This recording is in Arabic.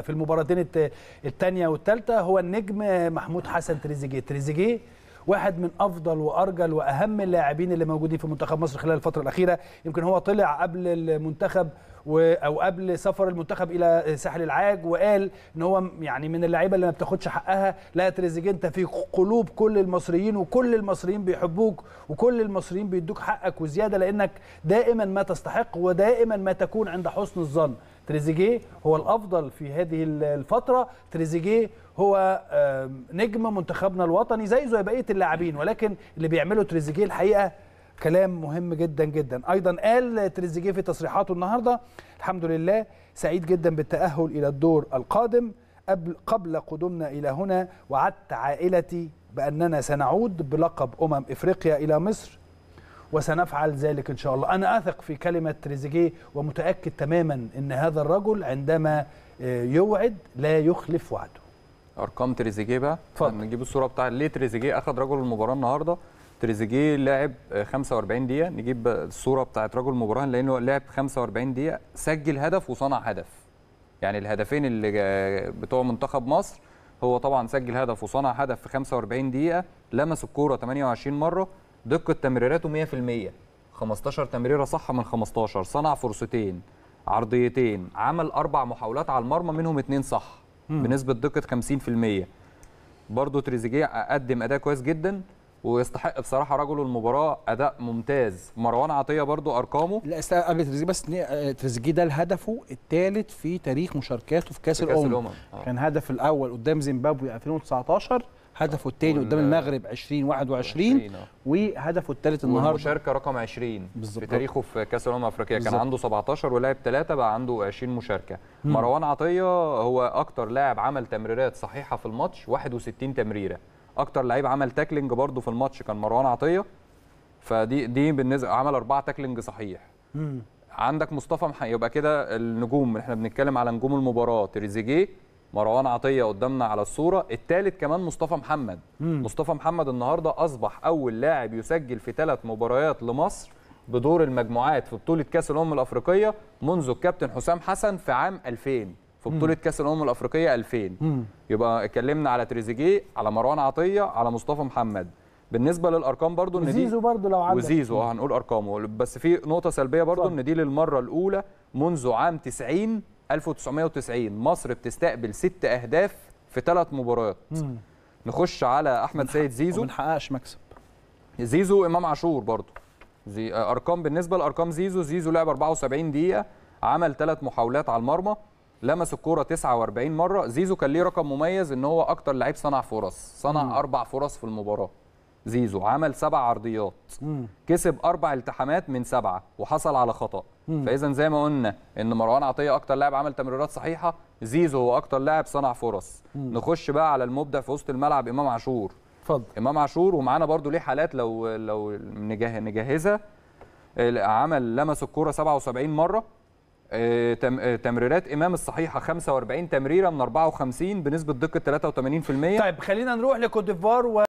في المباراتين الثانيه والثالثه هو النجم محمود حسن تريزيجيه تريزيجيه واحد من افضل وارجل واهم اللاعبين اللي موجودين في منتخب مصر خلال الفتره الاخيره يمكن هو طلع قبل المنتخب و... او قبل سفر المنتخب الى ساحل العاج وقال ان هو يعني من اللعيبه اللي ما بتاخدش حقها لا تريزيجيه انت في قلوب كل المصريين وكل المصريين بيحبوك وكل المصريين بيدوك حقك وزياده لانك دائما ما تستحق ودائما ما تكون عند حسن الظن تريزيجيه هو الافضل في هذه الفتره تريزيجيه هو نجم منتخبنا الوطني زي زي بقيه اللاعبين ولكن اللي بيعمله تريزيجيه الحقيقه كلام مهم جدا جدا ايضا قال تريزيجيه في تصريحاته النهارده الحمد لله سعيد جدا بالتاهل الى الدور القادم قبل قبل قدومنا الى هنا وعدت عائلتي باننا سنعود بلقب امم افريقيا الى مصر وسنفعل ذلك إن شاء الله أنا أثق في كلمة تريزيجيه ومتأكد تماما أن هذا الرجل عندما آه، يوعد لا يخلف وعده ارقام تريزيجيه بقى اتفضل نجيب الصوره بتاع ليه تريزيجيه اخذ رجل المباراه النهارده تريزيجيه لعب 45 آه، دقيقه نجيب الصوره بتاعت رجل المباراه لانه لعب 45 دقيقه سجل هدف وصنع هدف يعني الهدفين اللي بتوع منتخب مصر هو طبعا سجل هدف وصنع هدف في 45 دقيقه لمس الكوره 28 مره دقه تمريراته 100% 15 تمريره صح من 15 صنع فرصتين عرضيتين عمل اربع محاولات على المرمى منهم اثنين صح مم. بنسبه دقه 50% برضه تريزيجيه قدم اداء كويس جدا ويستحق بصراحه رجل المباراه اداء ممتاز مروان عطيه برضو ارقامه لا قبل تريزيجيه بس آه، تريزيجيه ده هدفه الثالث في تاريخ مشاركاته في كاس, في كاس الامم, الأمم. آه. كان هدف الاول قدام زيمبابوي 2019 هدفه الثاني قدام المغرب 2021 آه. وهدفه الثالث النهارده المشاركه رقم 20 بالزبط. في تاريخه في كاس الامم الافريقيه كان عنده 17 ولعب ثلاثه بقى عنده 20 مشاركه مم. مروان عطيه هو اكتر لاعب عمل تمريرات صحيحه في الماتش 61 تمريره اكتر لعيب عمل تاكلينج برده في الماتش كان مروان عطيه فدي دي بالنسبه عمل اربعه تاكلينج صحيح مم. عندك مصطفى محمد يبقى كده النجوم احنا بنتكلم على نجوم المباراه تريزيجيه مروان عطيه قدامنا على الصوره الثالث كمان مصطفى محمد مم. مصطفى محمد النهارده اصبح اول لاعب يسجل في ثلاث مباريات لمصر بدور المجموعات في بطوله كاس الامم الافريقيه منذ الكابتن حسام حسن في عام 2000 في بطوله كاس الامم الافريقيه 2000 مم. يبقى اتكلمنا على تريزيجيه على مروان عطيه على مصطفى محمد بالنسبه للارقام برضو ان دي وزيزو برضو لو عدت وزيزو آه، هنقول ارقامه بس في نقطه سلبيه برضو ان دي للمره الاولى منذ عام 90 1990 مصر بتستقبل ست اهداف في ثلاث مباريات نخش على احمد سيد زيزو ما حققش مكسب زيزو امام عاشور برضو زي آه، ارقام بالنسبه لارقام زيزو زيزو لعب 74 دقيقه عمل ثلاث محاولات على المرمى لمس الكوره 49 مره زيزو كان ليه رقم مميز ان هو اكتر لعيب صنع فرص صنع اربع فرص في المباراه زيزو عمل سبع عرضيات مم. كسب اربع التحامات من سبعه وحصل على خطا فاذا زي ما قلنا ان مروان عطيه اكتر لاعب عمل تمريرات صحيحه زيزو هو اكتر لاعب صنع فرص مم. نخش بقى على المبدع في وسط الملعب امام عاشور اتفضل امام عاشور ومعانا برده ليه حالات لو لو نجهزها عمل لمس الكوره 77 مره آه، آه، تمريرات امام الصحيحه 45 تمريره من 54 بنسبه دقه 83% طيب خلينا نروح لكوت ديفوار و...